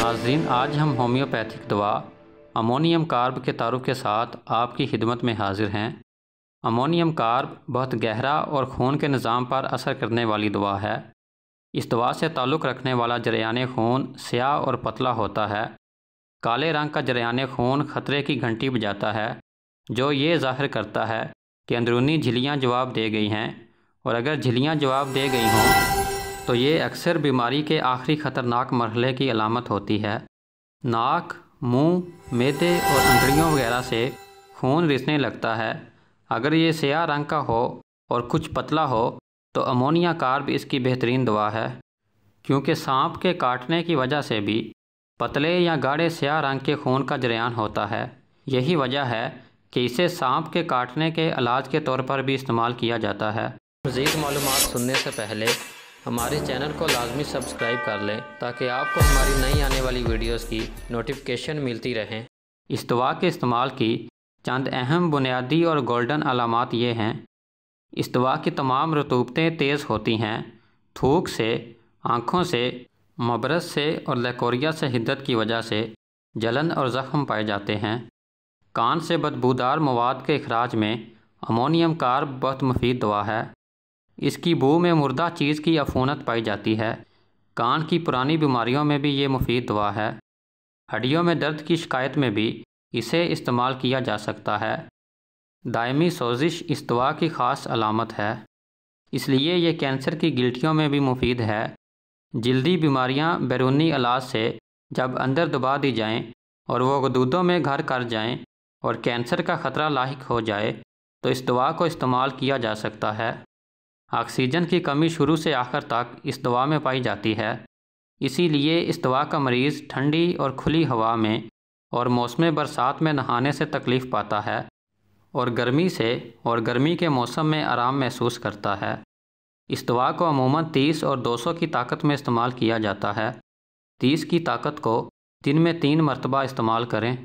नाजरीन आज हम होम्योपैथिक दवा अमोनियम कार्ब के तारुफ के साथ आपकी खिदमत में हाजिर हैं अमोनियम कार्ब बहुत गहरा और खून के निज़ाम पर असर करने वाली दवा है इस दवा से ताल्लुक़ रखने वाला जरियान खून स्याह और पतला होता है काले रंग का जरियान खून ख़तरे की घंटी बजाता है जो ये जाहिर करता है कि अंदरूनी झिलियाँ जवाब दे गई हैं और अगर झिलियाँ जवाब दे गई हों तो ये अक्सर बीमारी के आखिरी ख़तरनाक मरहले की अलामत होती है नाक मुंह, मेदे और अंतड़ियों वगैरह से खून रिसने लगता है अगर ये सयाह रंग का हो और कुछ पतला हो तो अमोनिया कार्ब इसकी बेहतरीन दवा है क्योंकि सांप के काटने की वजह से भी पतले या गाढ़े सयाह रंग के खून का जरियान होता है यही वजह है कि इसे सांप के काटने के इलाज के तौर पर भी इस्तेमाल किया जाता है मज़ीद मालूम सुनने से पहले हमारे चैनल को लाजमी सब्सक्राइब कर लें ताकि आपको हमारी नई आने वाली वीडियोस की नोटिफिकेशन मिलती रहें इस्तवा के इस्तेमाल की चंद अहम बुनियादी और गोल्डन अलामत ये हैं इस्तवा की तमाम रतूबतें तेज़ होती हैं थूक से आँखों से मबरस से और लेकोरिया से हिद्दत की वजह से जलन और ज़ख्म पाए जाते हैं कान से बदबूदार मवाद के अखराज में अमोनियम कार बहुत मुफीद दवा है इसकी बू में मुर्दा चीज़ की अफूनत पाई जाती है कान की पुरानी बीमारियों में भी ये मुफीद दवा है हड्डियों में दर्द की शिकायत में भी इसे इस्तेमाल किया जा सकता है दायमी सोजिश इस दवा की ख़ास अलामत है इसलिए यह कैंसर की गिल्टियों में भी मुफीद है जल्दी बीमारियाँ बैरूनी अलाज से जब अंदर दबा दी जाएं और वह गदूदों में घर कर जाएं और कैंसर का ख़तरा लाक हो जाए तो इस दवा को इस्तेमाल किया जा सकता है ऑक्सीजन की कमी शुरू से आखिर तक इस दवा में पाई जाती है इसीलिए इस दवा का मरीज़ ठंडी और खुली हवा में और मौसम बरसात में नहाने से तकलीफ़ पाता है और गर्मी से और गर्मी के मौसम में आराम महसूस करता है इस दवा को अमूमन 30 और 200 की ताकत में इस्तेमाल किया जाता है 30 की ताकत को दिन में तीन मरतबा इस्तेमाल करें